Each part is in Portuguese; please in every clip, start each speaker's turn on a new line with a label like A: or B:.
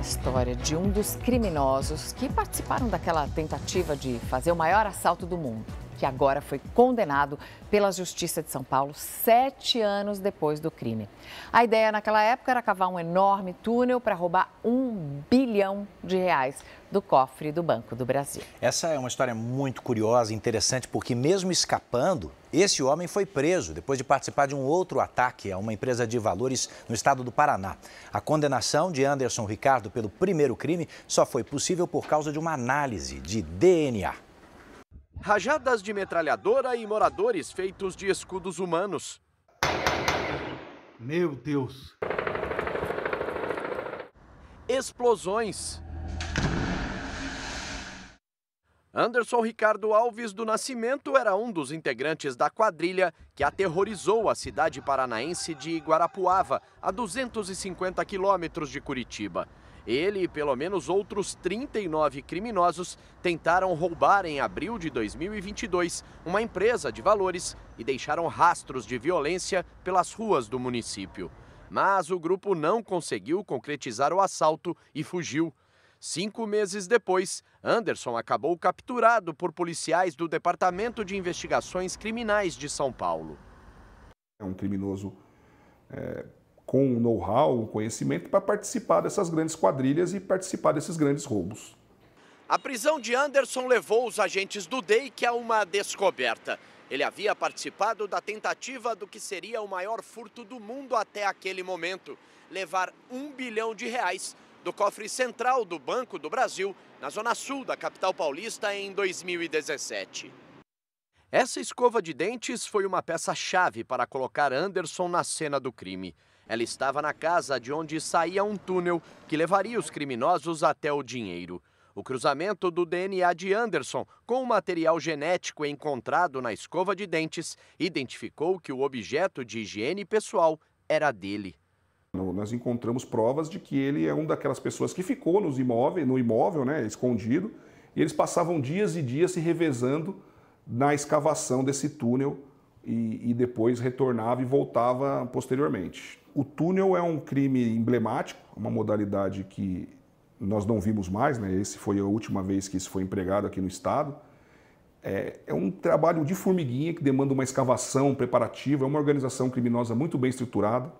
A: história de um dos criminosos que participaram daquela tentativa de fazer o maior assalto do mundo, que agora foi condenado pela Justiça de São Paulo sete anos depois do crime. A ideia naquela época era cavar um enorme túnel para roubar um bilhão de reais do cofre do Banco do Brasil. Essa é uma história muito curiosa, interessante, porque mesmo escapando, esse homem foi preso depois de participar de um outro ataque a uma empresa de valores no estado do Paraná. A condenação de Anderson Ricardo pelo primeiro crime só foi possível por causa de uma análise de DNA. Rajadas de metralhadora e moradores feitos de escudos humanos.
B: Meu Deus!
A: Explosões. Anderson Ricardo Alves do Nascimento era um dos integrantes da quadrilha que aterrorizou a cidade paranaense de Guarapuava, a 250 quilômetros de Curitiba. Ele e pelo menos outros 39 criminosos tentaram roubar em abril de 2022 uma empresa de valores e deixaram rastros de violência pelas ruas do município. Mas o grupo não conseguiu concretizar o assalto e fugiu. Cinco meses depois, Anderson acabou capturado por policiais do Departamento de Investigações Criminais de São Paulo.
B: É um criminoso é, com um know-how, um conhecimento para participar dessas grandes quadrilhas e participar desses grandes roubos.
A: A prisão de Anderson levou os agentes do DEIC a uma descoberta. Ele havia participado da tentativa do que seria o maior furto do mundo até aquele momento levar um bilhão de reais do cofre central do Banco do Brasil, na zona sul da capital paulista, em 2017. Essa escova de dentes foi uma peça-chave para colocar Anderson na cena do crime. Ela estava na casa de onde saía um túnel que levaria os criminosos até o dinheiro. O cruzamento do DNA de Anderson com o material genético encontrado na escova de dentes identificou que o objeto de higiene pessoal era dele.
B: Nós encontramos provas de que ele é uma daquelas pessoas que ficou nos imóvel, no imóvel, né, escondido, e eles passavam dias e dias se revezando na escavação desse túnel e, e depois retornava e voltava posteriormente. O túnel é um crime emblemático, uma modalidade que nós não vimos mais, né? Esse foi a última vez que isso foi empregado aqui no estado. É, é, um trabalho de formiguinha que demanda uma escavação preparativa, é uma organização criminosa muito bem estruturada.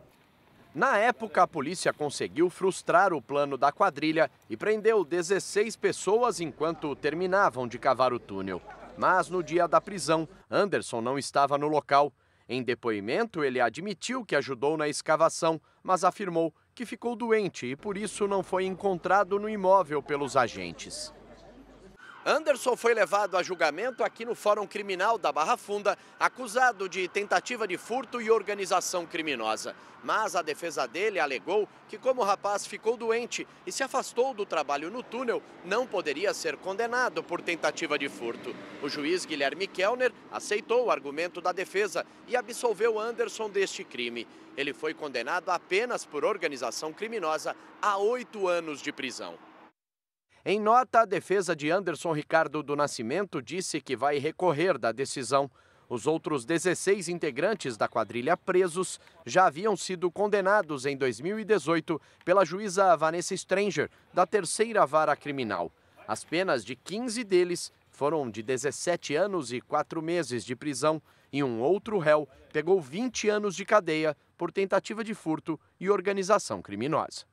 A: Na época, a polícia conseguiu frustrar o plano da quadrilha e prendeu 16 pessoas enquanto terminavam de cavar o túnel. Mas no dia da prisão, Anderson não estava no local. Em depoimento, ele admitiu que ajudou na escavação, mas afirmou que ficou doente e por isso não foi encontrado no imóvel pelos agentes. Anderson foi levado a julgamento aqui no Fórum Criminal da Barra Funda, acusado de tentativa de furto e organização criminosa. Mas a defesa dele alegou que, como o rapaz ficou doente e se afastou do trabalho no túnel, não poderia ser condenado por tentativa de furto. O juiz Guilherme Kellner aceitou o argumento da defesa e absolveu Anderson deste crime. Ele foi condenado apenas por organização criminosa a oito anos de prisão. Em nota, a defesa de Anderson Ricardo do Nascimento disse que vai recorrer da decisão. Os outros 16 integrantes da quadrilha presos já haviam sido condenados em 2018 pela juíza Vanessa Stranger, da terceira vara criminal. As penas de 15 deles foram de 17 anos e 4 meses de prisão, e um outro réu pegou 20 anos de cadeia por tentativa de furto e organização criminosa.